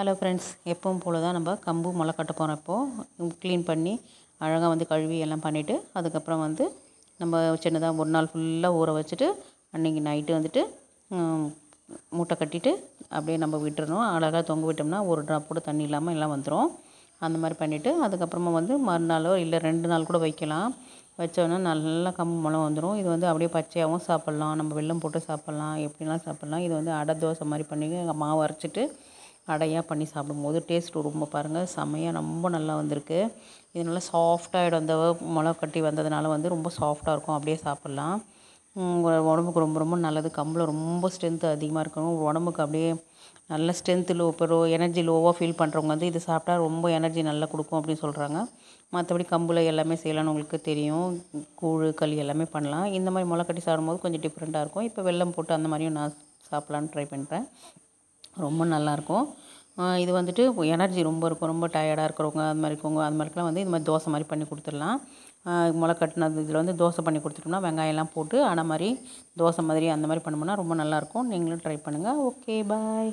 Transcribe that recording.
hello friends எப்பவும் போல் தான் நம்ம கம்பு மொளை கட்ட போகிறோம் இப்போது க்ளீன் பண்ணி அழகாக வந்து கழுவி எல்லாம் பண்ணிவிட்டு அதுக்கப்புறம் வந்து நம்ம சின்னதாக ஒரு நாள் ஃபுல்லாக ஊற வச்சுட்டு அன்றைக்கி நைட்டு வந்துட்டு மூட்டை கட்டிட்டு அப்படியே நம்ம விட்டுறணும் அழகாக தொங்க விட்டோம்னா ஒரு ட்ராப் கூட தண்ணி இல்லாமல் எல்லாம் வந்துடும் அந்த மாதிரி பண்ணிவிட்டு அதுக்கப்புறமா வந்து மறுநாளோ இல்லை ரெண்டு நாள் கூட வைக்கலாம் வச்சோன்னா நல்லா கம்பு மொளம் வந்துடும் இது வந்து அப்படியே பச்சையாகவும் சாப்பிட்லாம் நம்ம வெள்ளம் போட்டு சாப்பிட்லாம் எப்படிலாம் சாப்பிட்லாம் இது வந்து அடை தோசை மாதிரி பண்ணி மாவு அரைச்சிட்டு அடையாக பண்ணி சாப்பிடும்போது டேஸ்ட்டு ரொம்ப பாருங்கள் செம்மையாக ரொம்ப நல்லா வந்திருக்கு இதனால் சாஃப்டாகிடும் அந்த மிளகு கட்டி வந்ததுனால வந்து ரொம்ப சாஃப்டாக இருக்கும் அப்படியே சாப்பிட்லாம் உடம்புக்கு ரொம்ப ரொம்ப நல்லது கம்பில் ரொம்ப ஸ்ட்ரென்த்து அதிகமாக இருக்கணும் உடம்புக்கு அப்படியே நல்ல ஸ்ட்ரென்த்து லோ இப்போ எனர்ஜி லோவாக ஃபீல் பண்ணுறவங்க வந்து இது சாப்பிட்டா ரொம்ப எனர்ஜி நல்லா கொடுக்கும் அப்படின்னு சொல்கிறாங்க மற்றபடி கம்பில் எல்லாமே செய்யலாம்னு உங்களுக்கு தெரியும் கூழ் களி எல்லாமே பண்ணலாம் இந்த மாதிரி முளைக்கட்டி சாப்பிடும்போது கொஞ்சம் டிஃப்ரெண்ட்டாக இருக்கும் இப்போ வெள்ளம் போட்டு அந்த மாதிரியும் நான் சாப்பிட்லான்னு ட்ரை பண்ணுறேன் ரொம்ப நல்லாயிருக்கும் இது வந்துட்டு எனர்ஜி ரொம்ப இருக்கும் ரொம்ப டயர்டாக இருக்கிறவங்க அது மாதிரி இருக்கவங்க அது மாதிரிக்கெலாம் வந்து இது மாதிரி தோசை மாதிரி பண்ணி கொடுத்துடலாம் முளை கட்டினது இதில் வந்து தோசை பண்ணி கொடுத்துட்டோம்னா வெங்காயம்லாம் போட்டு ஆனால் மாதிரி தோசை மாதிரி அந்த மாதிரி பண்ணோம்னா ரொம்ப நல்லாயிருக்கும் நீங்களும் ட்ரை பண்ணுங்கள் ஓகே பாய்